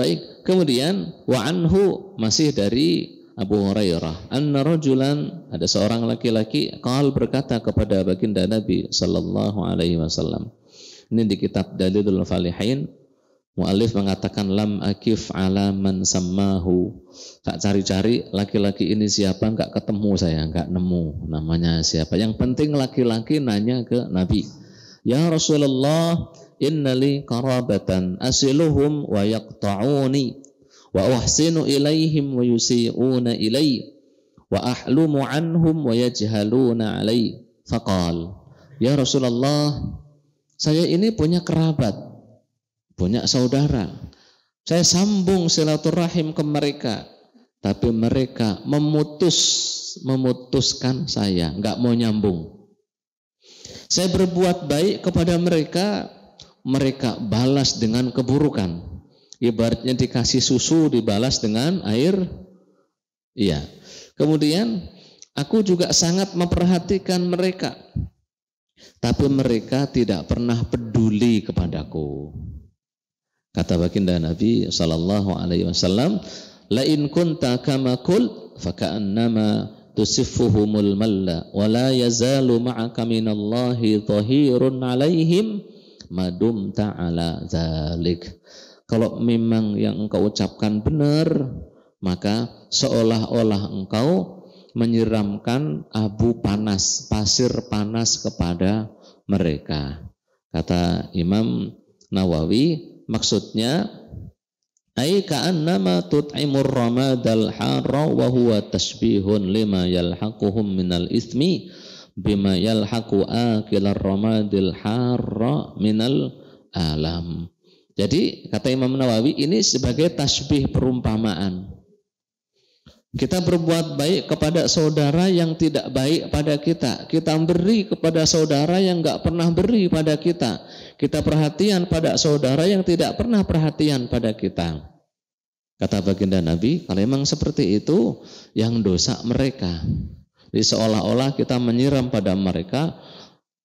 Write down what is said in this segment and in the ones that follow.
Baik, kemudian wa anhu masih dari Abu Hurairah, anna rajulan ada seorang laki-laki qal berkata kepada baginda Nabi sallallahu alaihi wasallam. Ini di kitab Dalilul Falihin Mu'alif mengatakan lam akif ala man sammahu. Tak cari-cari laki-laki ini siapa, enggak ketemu saya, enggak nemu namanya siapa. Yang penting laki-laki nanya ke Nabi Ya Rasulullah, innali karabatan asiluhum wa yaqta'uni wa uhsinu ilaihim wa yusi'una ilai wa ahlumu anhum wa yajhaluna alai. Faqal, Ya Rasulullah, saya ini punya kerabat, punya saudara. Saya sambung silaturahim ke mereka, tapi mereka memutus memutuskan saya, nggak mau nyambung. Saya berbuat baik kepada mereka, mereka balas dengan keburukan. Ibaratnya dikasih susu dibalas dengan air. Iya. Kemudian aku juga sangat memperhatikan mereka. Tapi mereka tidak pernah peduli kepadaku. Kata baginda Nabi sallallahu alaihi wasallam, "La in kunta kama faka'annama tusifuhumul malla wa la yazalu ma'aka minallahi alaihim madum ta'ala zalik kalau memang yang engkau ucapkan benar maka seolah-olah engkau menyiramkan abu panas pasir panas kepada mereka kata Imam Nawawi maksudnya Ai ka'annama tut'imur ramadal harra wa huwa tashbihun lima yalhaquhum minal ismi bima yalhaqu akilar ramadil harra minal alam. Jadi kata Imam Nawawi ini sebagai tasbih perumpamaan. Kita berbuat baik kepada saudara yang tidak baik pada kita. Kita beri kepada saudara yang nggak pernah beri pada kita. Kita perhatian pada saudara yang tidak pernah perhatian pada kita. Kata baginda Nabi, kalau memang seperti itu, yang dosa mereka. Jadi seolah-olah kita menyiram pada mereka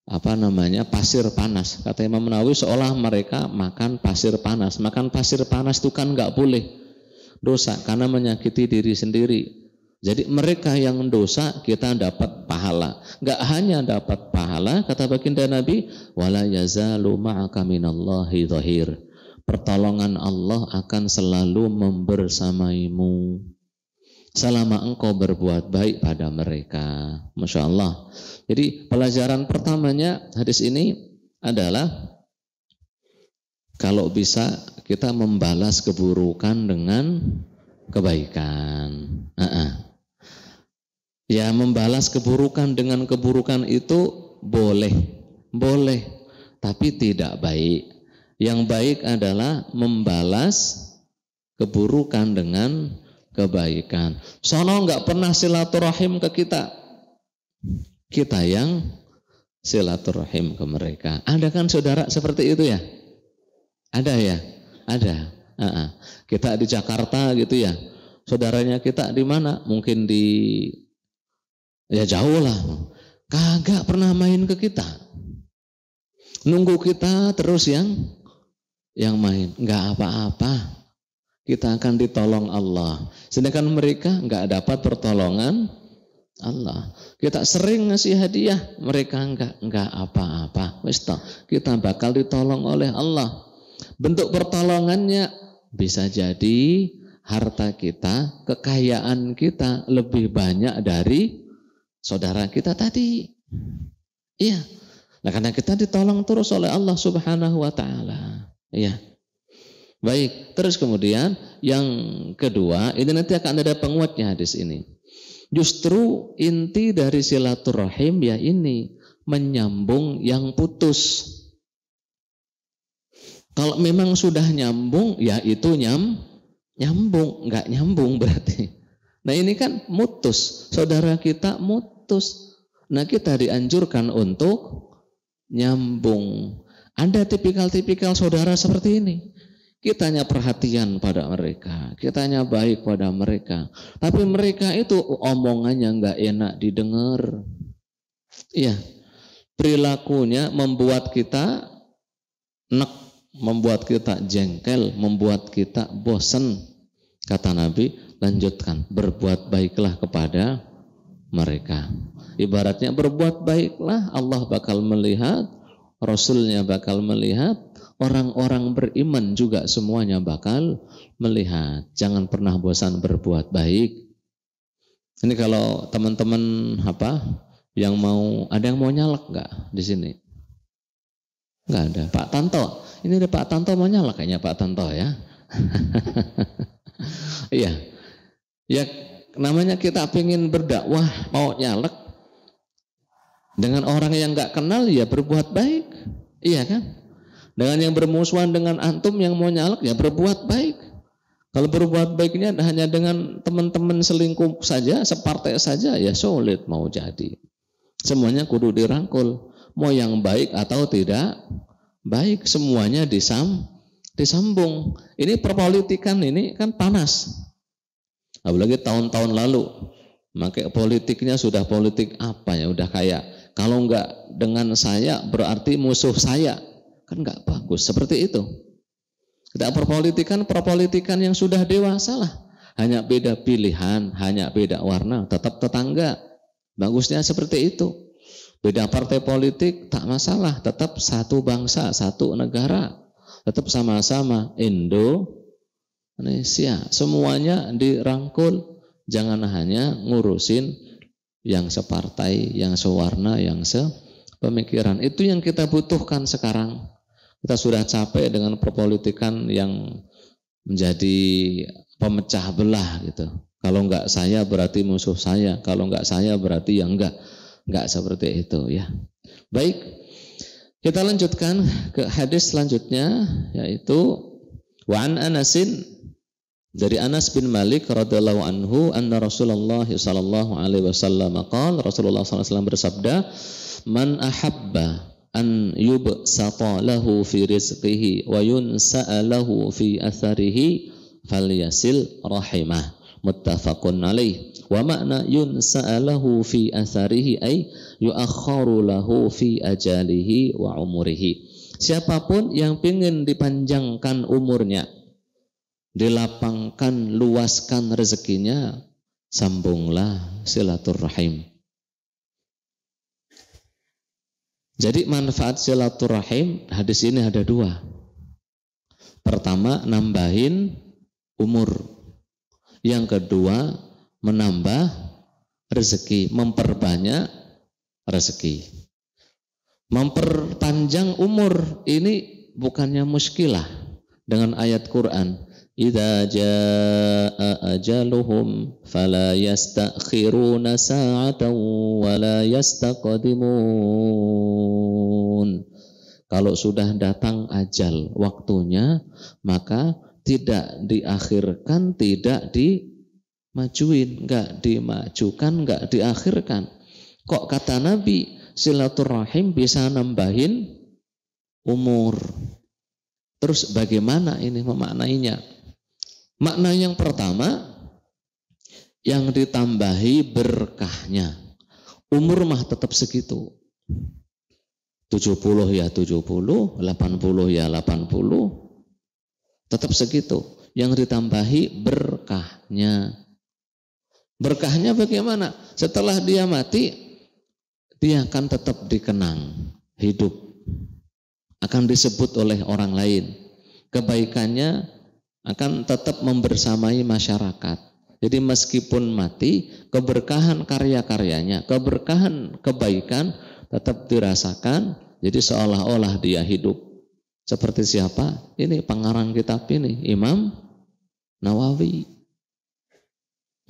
apa namanya pasir panas. Kata Imam Nawawi seolah mereka makan pasir panas. Makan pasir panas itu kan nggak boleh dosa karena menyakiti diri sendiri. Jadi mereka yang dosa kita dapat pahala. Enggak hanya dapat pahala, kata baginda Nabi, wala yazalu ma'aka minallahi zahir. Pertolongan Allah akan selalu membersamaimu selama engkau berbuat baik pada mereka. Masya Allah. Jadi pelajaran pertamanya hadis ini adalah kalau bisa kita membalas keburukan dengan kebaikan. Uh -uh. Ya membalas keburukan dengan keburukan itu boleh, boleh, tapi tidak baik. Yang baik adalah membalas keburukan dengan kebaikan. Sono nggak pernah silaturahim ke kita, kita yang silaturahim ke mereka. Ada kan saudara seperti itu ya? Ada ya? Ada uh Kita di Jakarta gitu ya. Saudaranya kita di mana? Mungkin di ya jauh lah. Kagak pernah main ke kita. Nunggu kita terus yang yang main. Enggak apa-apa. Kita akan ditolong Allah. Sedangkan mereka enggak dapat pertolongan Allah. Kita sering ngasih hadiah, mereka enggak enggak apa-apa. kita bakal ditolong oleh Allah. Bentuk pertolongannya bisa jadi harta kita, kekayaan kita lebih banyak dari saudara kita tadi. Iya. Nah, karena kita ditolong terus oleh Allah Subhanahu wa taala. Iya. Baik, terus kemudian yang kedua, ini nanti akan ada penguatnya hadis ini. Justru inti dari silaturahim ya ini menyambung yang putus. Kalau memang sudah nyambung, ya itu nyam, nyambung, nggak nyambung berarti. Nah ini kan mutus, saudara kita mutus. Nah kita dianjurkan untuk nyambung. Ada tipikal-tipikal saudara seperti ini. Kita hanya perhatian pada mereka, kita hanya baik pada mereka. Tapi mereka itu omongannya nggak enak didengar. Iya, perilakunya membuat kita nek membuat kita jengkel, membuat kita bosan. Kata Nabi, lanjutkan, berbuat baiklah kepada mereka. Ibaratnya berbuat baiklah, Allah bakal melihat, Rasulnya bakal melihat, orang-orang beriman juga semuanya bakal melihat. Jangan pernah bosan berbuat baik. Ini kalau teman-teman apa yang mau ada yang mau nyalek nggak di sini? Enggak ada. Pak Tanto. Ini ada Pak Tanto mau nyala kayaknya Pak Tanto ya. Iya. ya namanya kita pengen berdakwah mau nyalek dengan orang yang nggak kenal ya berbuat baik. Iya kan? Dengan yang bermusuhan dengan antum yang mau nyalek ya berbuat baik. Kalau berbuat baiknya hanya dengan teman-teman selingkuh saja, separtai saja ya sulit mau jadi. Semuanya kudu dirangkul mau yang baik atau tidak baik semuanya disam disambung. Ini perpolitikan ini kan panas. Apalagi tahun-tahun lalu. Maka politiknya sudah politik apa ya, udah kayak kalau enggak dengan saya berarti musuh saya. Kan enggak bagus seperti itu. Tidak perpolitikan, perpolitikan yang sudah dewasa lah. Hanya beda pilihan, hanya beda warna, tetap tetangga. Bagusnya seperti itu. Beda partai politik tak masalah, tetap satu bangsa, satu negara. Tetap sama-sama Indo Indonesia. Semuanya dirangkul, jangan hanya ngurusin yang separtai, yang sewarna, yang sepemikiran. Itu yang kita butuhkan sekarang. Kita sudah capek dengan perpolitikan yang menjadi pemecah belah gitu. Kalau enggak saya berarti musuh saya, kalau enggak saya berarti yang enggak. Enggak seperti itu ya. Baik. Kita lanjutkan ke hadis selanjutnya yaitu wa an Anasin dari Anas bin Malik radhiyallahu anhu anna Rasulullah sallallahu alaihi wasallam qala Rasulullah sallallahu alaihi wasallam bersabda man ahabba an yubsata lahu fi rizqihi wa yunsa'a lahu fi atharihi falyasil rahimah muttafaqun alaihi wa makna Yun sa'alahu fi asarihi ay yu'akharu lahu fi ajalihi wa umurihi siapapun yang ingin dipanjangkan umurnya dilapangkan luaskan rezekinya sambunglah silaturahim jadi manfaat silaturahim hadis ini ada dua pertama nambahin umur yang kedua menambah rezeki, memperbanyak rezeki. Memperpanjang umur ini bukannya muskilah dengan ayat Quran. Idza jaa ajaluhum fala yastakhiruna sa'atan wa la yastaqdimun. Kalau sudah datang ajal waktunya, maka tidak diakhirkan, tidak di majuin, nggak dimajukan, nggak diakhirkan. Kok kata Nabi silaturahim bisa nambahin umur. Terus bagaimana ini memaknainya? Makna yang pertama yang ditambahi berkahnya. Umur mah tetap segitu. 70 ya 70, 80 ya 80. Tetap segitu. Yang ditambahi berkahnya. Berkahnya bagaimana? Setelah dia mati, dia akan tetap dikenang hidup. Akan disebut oleh orang lain. Kebaikannya akan tetap membersamai masyarakat. Jadi meskipun mati, keberkahan karya-karyanya, keberkahan kebaikan tetap dirasakan. Jadi seolah-olah dia hidup. Seperti siapa? Ini pengarang kitab ini, Imam Nawawi.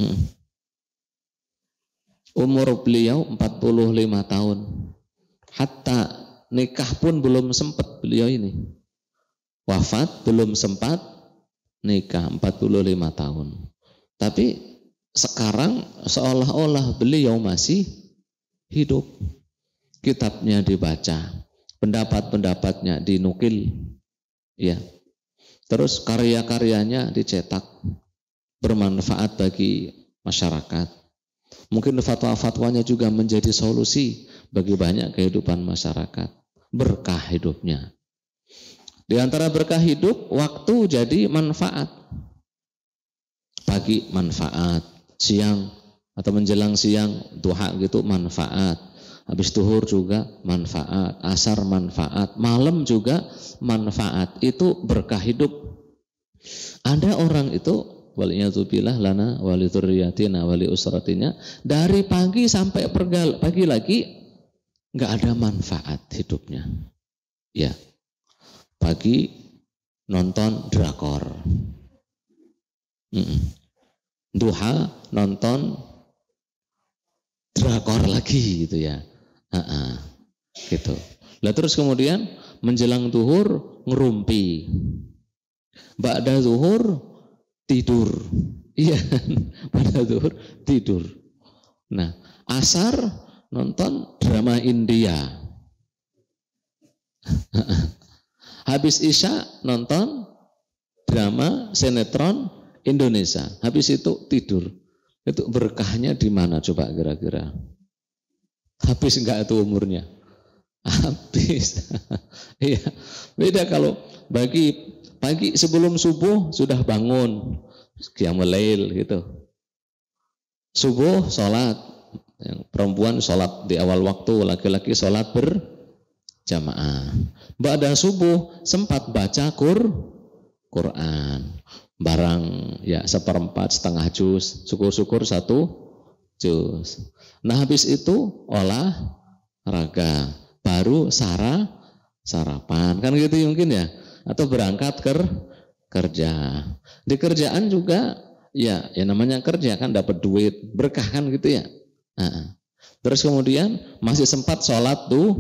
Hmm. Umur beliau 45 tahun. Hatta nikah pun belum sempat beliau ini. Wafat belum sempat nikah 45 tahun. Tapi sekarang seolah-olah beliau masih hidup. Kitabnya dibaca, pendapat-pendapatnya dinukil. Ya. Terus karya-karyanya dicetak bermanfaat bagi masyarakat. Mungkin fatwa-fatwanya juga menjadi solusi bagi banyak kehidupan masyarakat. Berkah hidupnya. Di antara berkah hidup, waktu jadi manfaat. Pagi manfaat, siang atau menjelang siang, duha gitu manfaat. Habis tuhur juga manfaat, asar manfaat, malam juga manfaat. Itu berkah hidup. Ada orang itu Waliyatubillah lana wali dzurriyyatina wali usratinya dari pagi sampai pergal pagi lagi nggak ada manfaat hidupnya. Ya. Pagi nonton drakor. Mm Duha nonton drakor lagi gitu ya. Uh -uh. Gitu. Lah terus kemudian menjelang zuhur ngerumpi. Ba'da zuhur tidur. Iya, pada zuhur tidur. Nah, asar nonton drama India. Habis Isya nonton drama sinetron Indonesia. Habis itu tidur. Itu berkahnya di mana coba kira-kira? Habis enggak itu umurnya? habis. Iya. Beda kalau bagi pagi sebelum subuh sudah bangun qiyamul lail gitu. Subuh sholat yang perempuan sholat di awal waktu, laki-laki sholat berjamaah. Ba'da subuh sempat baca kur, Quran. Barang ya seperempat setengah jus syukur-syukur satu jus Nah habis itu olah raga baru sarah sarapan kan gitu mungkin ya atau berangkat ker kerja di kerjaan juga ya ya namanya kerja kan dapat duit berkah kan gitu ya nah, terus kemudian masih sempat sholat tuh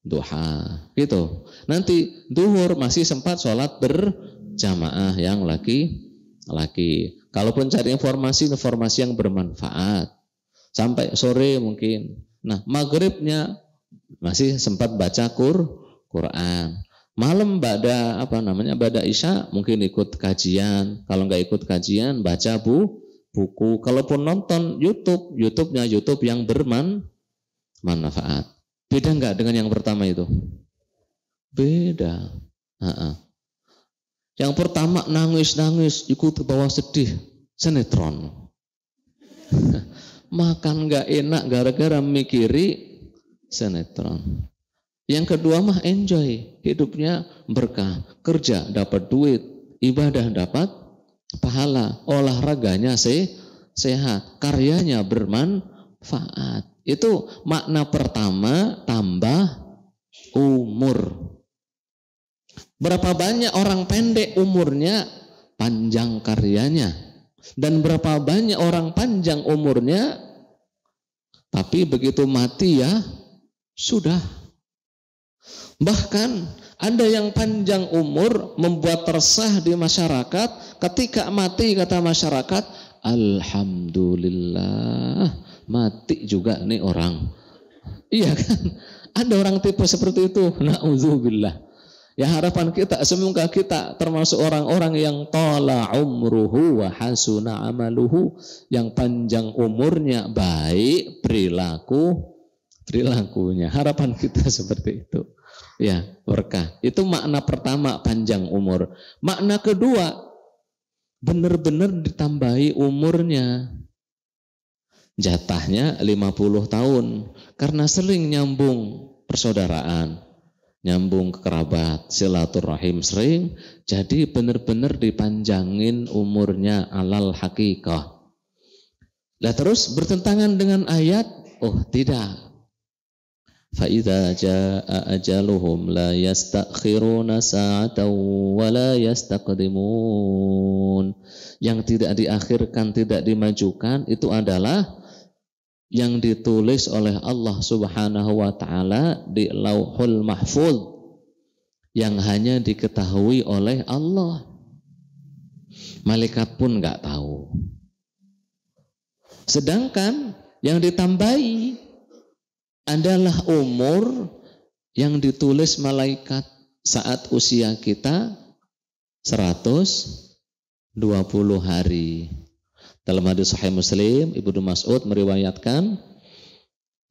duha gitu nanti duhur masih sempat sholat berjamaah yang laki laki kalaupun cari informasi informasi yang bermanfaat sampai sore mungkin nah maghribnya masih sempat baca kur, Quran. Malam bada apa namanya bada Isya mungkin ikut kajian. Kalau nggak ikut kajian baca bu buku. Kalaupun nonton YouTube, YouTube-nya YouTube yang berman manfaat. Beda nggak dengan yang pertama itu? Beda. Ha -ha. Yang pertama nangis-nangis ikut bawah sedih sinetron. Makan nggak enak gara-gara mikiri sinetron. Yang kedua mah enjoy, hidupnya berkah, kerja dapat duit, ibadah dapat pahala, olahraganya se sehat, karyanya bermanfaat. Itu makna pertama tambah umur. Berapa banyak orang pendek umurnya, panjang karyanya. Dan berapa banyak orang panjang umurnya, tapi begitu mati ya sudah. Bahkan ada yang panjang umur membuat resah di masyarakat, ketika mati kata masyarakat, alhamdulillah mati juga nih orang. Iya kan? Ada orang tipe seperti itu. Nauzubillah. Ya harapan kita semoga kita termasuk orang-orang yang tola umruhu wa hasuna amaluhu yang panjang umurnya baik perilaku perilakunya. Harapan kita seperti itu. Ya, berkah. Itu makna pertama panjang umur. Makna kedua, benar-benar ditambahi umurnya. Jatahnya 50 tahun. Karena sering nyambung persaudaraan. Nyambung ke kerabat, silaturahim sering. Jadi benar-benar dipanjangin umurnya alal hakikah. Nah terus bertentangan dengan ayat, oh tidak. فإذا جاء أجلهم لا يستأخرون ساعة ولا يستقدمون yang tidak diakhirkan tidak dimajukan itu adalah yang ditulis oleh Allah Subhanahu wa taala di Lauhul mahfud yang hanya diketahui oleh Allah malaikat pun nggak tahu sedangkan yang ditambahi adalah umur yang ditulis malaikat saat usia kita 120 hari. Dalam hadis Sahih Muslim, Ibnu Mas'ud meriwayatkan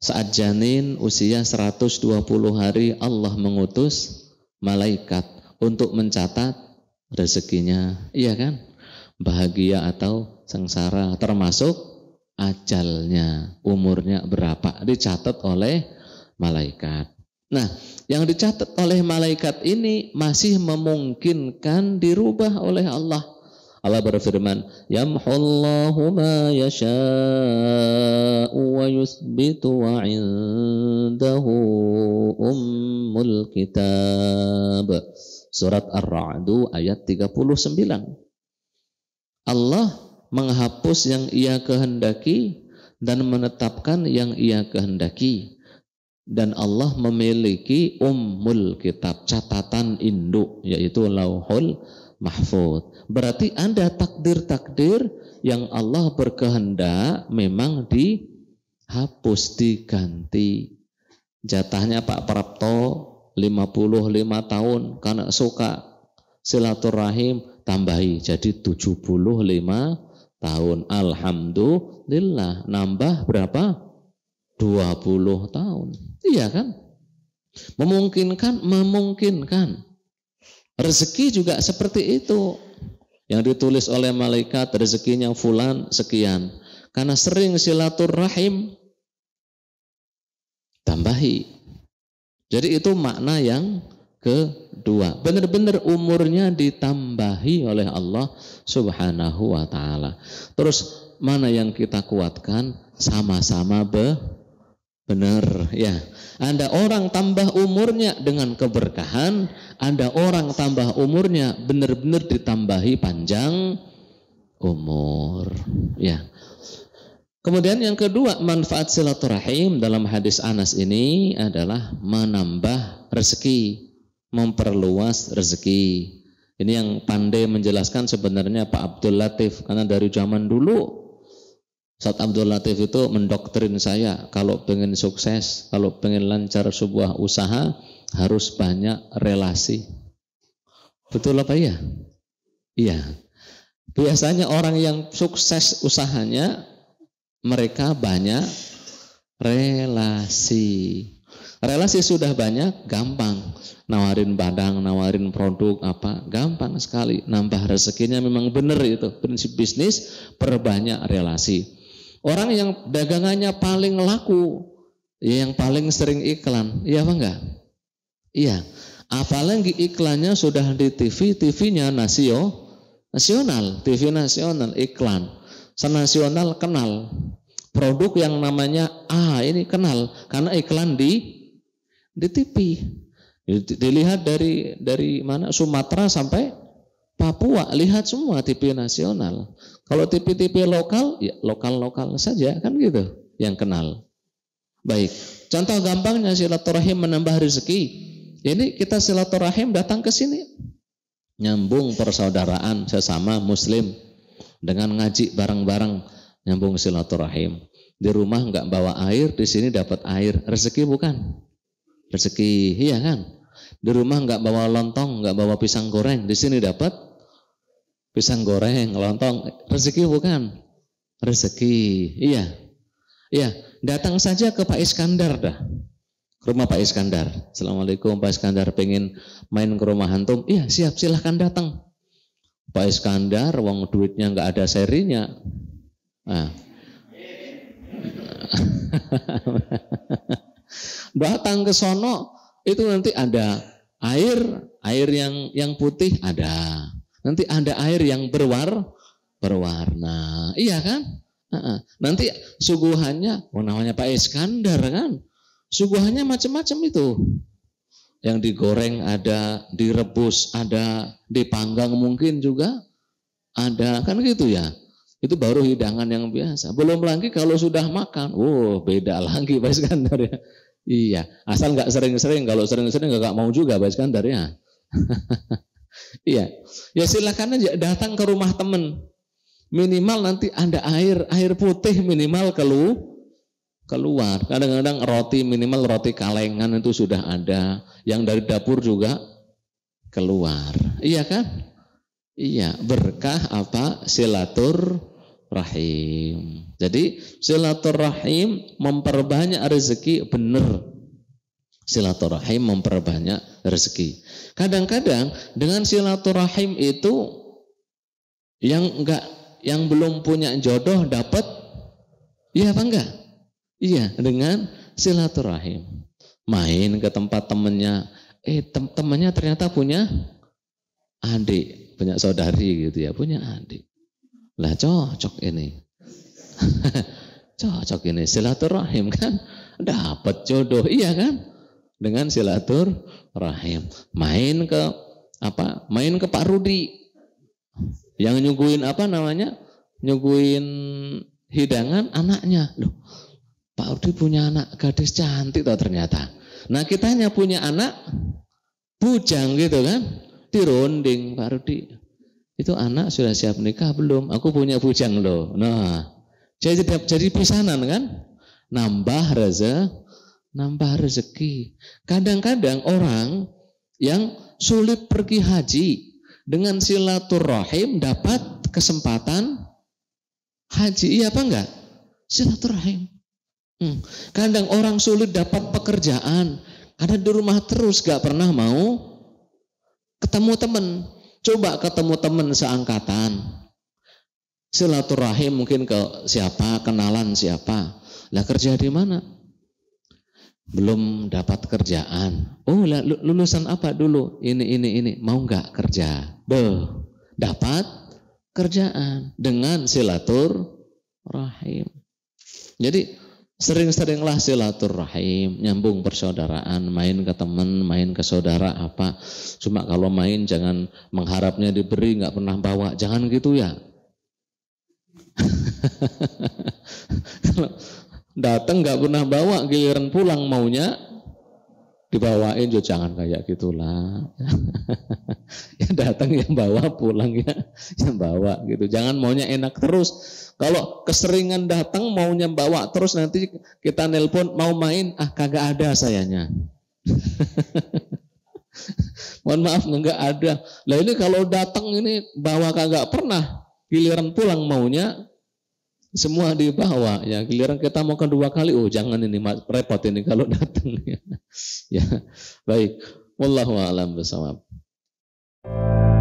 saat janin usia 120 hari Allah mengutus malaikat untuk mencatat rezekinya, iya kan? Bahagia atau sengsara termasuk ajalnya, umurnya berapa dicatat oleh malaikat. Nah, yang dicatat oleh malaikat ini masih memungkinkan dirubah oleh Allah. Allah berfirman, "Yamhullahu ma yasha'u wa yusbitu wa 'indahu ummul kitab." Surat Ar-Ra'd ayat 39. Allah menghapus yang ia kehendaki dan menetapkan yang ia kehendaki. Dan Allah memiliki ummul kitab, catatan induk, yaitu lauhul mahfud. Berarti ada takdir-takdir yang Allah berkehendak memang dihapus, diganti. Jatahnya Pak Prapto 55 tahun karena suka silaturahim tambahi jadi 75 tahun. Alhamdulillah nambah berapa? 20 tahun. Iya kan? Memungkinkan, memungkinkan. Rezeki juga seperti itu. Yang ditulis oleh malaikat rezekinya fulan sekian. Karena sering silaturahim tambahi. Jadi itu makna yang kedua. Benar-benar umurnya ditambahi oleh Allah Subhanahu wa taala. Terus mana yang kita kuatkan sama-sama be benar ya. anda orang tambah umurnya dengan keberkahan, anda orang tambah umurnya benar-benar ditambahi panjang umur ya. Kemudian yang kedua manfaat silaturahim dalam hadis Anas ini adalah menambah rezeki memperluas rezeki. Ini yang pandai menjelaskan sebenarnya Pak Abdul Latif karena dari zaman dulu saat Abdul Latif itu mendoktrin saya kalau pengen sukses, kalau pengen lancar sebuah usaha harus banyak relasi. Betul apa ya? Iya. Biasanya orang yang sukses usahanya mereka banyak relasi. Relasi sudah banyak, gampang. Nawarin badang, nawarin produk, apa, gampang sekali. Nambah rezekinya memang benar itu. Prinsip bisnis, perbanyak relasi. Orang yang dagangannya paling laku, yang paling sering iklan, iya apa enggak? Iya. Apalagi iklannya sudah di TV, TV-nya nasio, nasional, TV nasional, iklan. Senasional kenal, produk yang namanya A ah, ini kenal karena iklan di di TV. Dilihat dari dari mana Sumatera sampai Papua, lihat semua TV nasional. Kalau TV-TV lokal, ya lokal-lokal saja kan gitu yang kenal. Baik, contoh gampangnya silaturahim menambah rezeki. Ini kita silaturahim datang ke sini nyambung persaudaraan sesama muslim dengan ngaji bareng-bareng nyambung silaturahim. Di rumah nggak bawa air, di sini dapat air. Rezeki bukan? rezeki, iya kan? Di rumah nggak bawa lontong, nggak bawa pisang goreng, di sini dapat pisang goreng, lontong, rezeki bukan? Rezeki, iya. Iya, datang saja ke Pak Iskandar dah. Ke rumah Pak Iskandar. Assalamualaikum Pak Iskandar, pengen main ke rumah hantum? Iya, siap, silahkan datang. Pak Iskandar, uang duitnya nggak ada serinya. Nah. datang ke sono itu nanti ada air, air yang yang putih ada. Nanti ada air yang berwar berwarna. Iya kan? Nanti suguhannya, oh namanya Pak Iskandar kan? Suguhannya macam-macam itu. Yang digoreng ada, direbus ada, dipanggang mungkin juga ada. Kan gitu ya. Itu baru hidangan yang biasa. Belum lagi kalau sudah makan, oh beda lagi Pak Iskandar ya. Iya, asal nggak sering-sering. Kalau sering-sering nggak mau juga, Pak ya. iya, ya silakan aja datang ke rumah temen. Minimal nanti ada air, air putih minimal kelu keluar. Kadang-kadang roti minimal roti kalengan itu sudah ada. Yang dari dapur juga keluar. Iya kan? Iya, berkah apa silatur rahim. Jadi silaturahim memperbanyak rezeki benar. Silaturahim memperbanyak rezeki. Kadang-kadang dengan silaturahim itu yang enggak yang belum punya jodoh dapat iya apa enggak? Iya, dengan silaturahim. Main ke tempat temennya. Eh, tem temannya ternyata punya adik, punya saudari gitu ya, punya adik. Lah cocok ini. cocok ini silaturahim kan? Dapat jodoh iya kan? Dengan silaturahim. Main ke apa? Main ke Pak Rudi. Yang nyuguin apa namanya? Nyuguin hidangan anaknya. Loh, Pak Rudi punya anak gadis cantik tuh ternyata. Nah kitanya punya anak bujang gitu kan. Dirunding Pak Rudi itu anak sudah siap nikah belum? Aku punya bujang loh. Nah, jadi jadi pesanan kan? Nambah reza, nambah rezeki. Kadang-kadang orang yang sulit pergi haji dengan silaturahim dapat kesempatan haji. Iya apa enggak? Silaturahim. Hmm. Kadang orang sulit dapat pekerjaan, ada di rumah terus gak pernah mau ketemu temen. Coba ketemu teman seangkatan. Silaturahim mungkin ke siapa, kenalan siapa. Lah kerja di mana? Belum dapat kerjaan. Oh, lah, lulusan apa dulu? Ini, ini, ini. Mau nggak kerja? Beuh. Dapat kerjaan dengan silaturahim Jadi Sering-seringlah silaturahim, nyambung persaudaraan, main ke teman, main ke saudara apa. Cuma kalau main jangan mengharapnya diberi, nggak pernah bawa. Jangan gitu ya. datang nggak pernah bawa, giliran pulang maunya dibawain, jo jangan kayak gitulah. yang datang yang bawa pulang ya yang bawa gitu jangan maunya enak terus kalau keseringan datang maunya bawa terus nanti kita nelpon mau main ah kagak ada sayanya mohon maaf nggak ada lah ini kalau datang ini bawa kagak pernah giliran pulang maunya semua dibawa ya giliran kita mau kedua kali oh jangan ini repot ini kalau datang ya. ya baik wallahu alam bersama you